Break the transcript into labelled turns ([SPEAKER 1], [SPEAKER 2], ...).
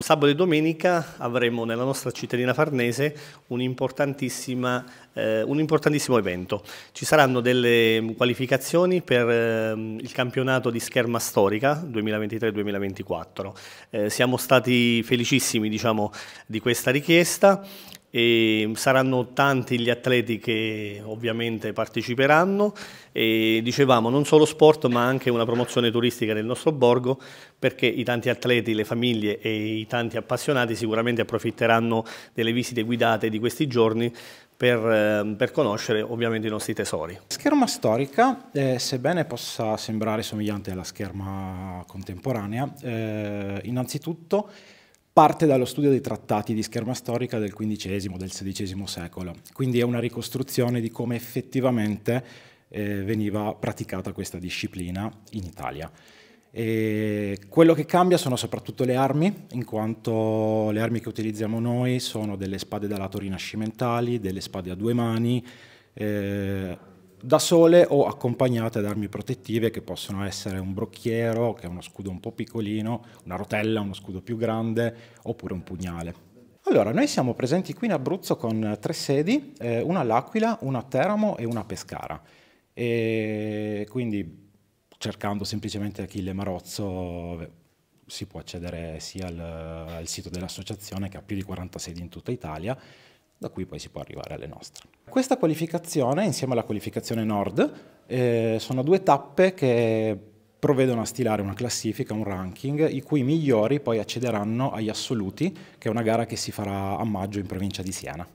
[SPEAKER 1] Sabato e domenica avremo nella nostra cittadina farnese un, eh, un, importantissimo evento. Ci saranno delle qualificazioni per eh, il campionato di scherma storica 2023-2024. Eh, siamo stati felicissimi diciamo, di questa richiesta e saranno tanti gli atleti che ovviamente parteciperanno e dicevamo non solo sport ma anche una promozione turistica del nostro borgo perché i tanti atleti, le famiglie e i tanti appassionati sicuramente approfitteranno delle visite guidate di questi giorni per, ehm, per, conoscere ovviamente i nostri tesori.
[SPEAKER 2] Scherma storica, eh, sebbene possa sembrare somigliante alla scherma contemporanea, eh, innanzitutto parte dallo studio dei trattati di scherma storica del XV, del XVI secolo, quindi è una ricostruzione di come effettivamente eh, veniva praticata questa disciplina in Italia. E quello che cambia sono soprattutto le armi, in quanto le armi che utilizziamo noi sono delle spade da lato rinascimentali, delle spade a due mani, eh, da sole o accompagnate da armi protettive che possono essere un brocchiero, che è uno scudo un po' piccolino, una rotella, uno scudo più grande, oppure un pugnale. Allora, noi siamo presenti qui in Abruzzo con tre sedi, eh, una all'Aquila, una a Teramo e una a Pescara. E quindi cercando semplicemente Achille Marozzo eh, si può accedere sia al, al sito dell'associazione che ha più di 40 sedi in tutta Italia da cui poi si può arrivare alle nostre. Questa qualificazione, insieme alla qualificazione Nord, eh, sono due tappe che provvedono a stilare una classifica, un ranking, i cui migliori poi accederanno agli assoluti, che è una gara che si farà a maggio in provincia di Siena.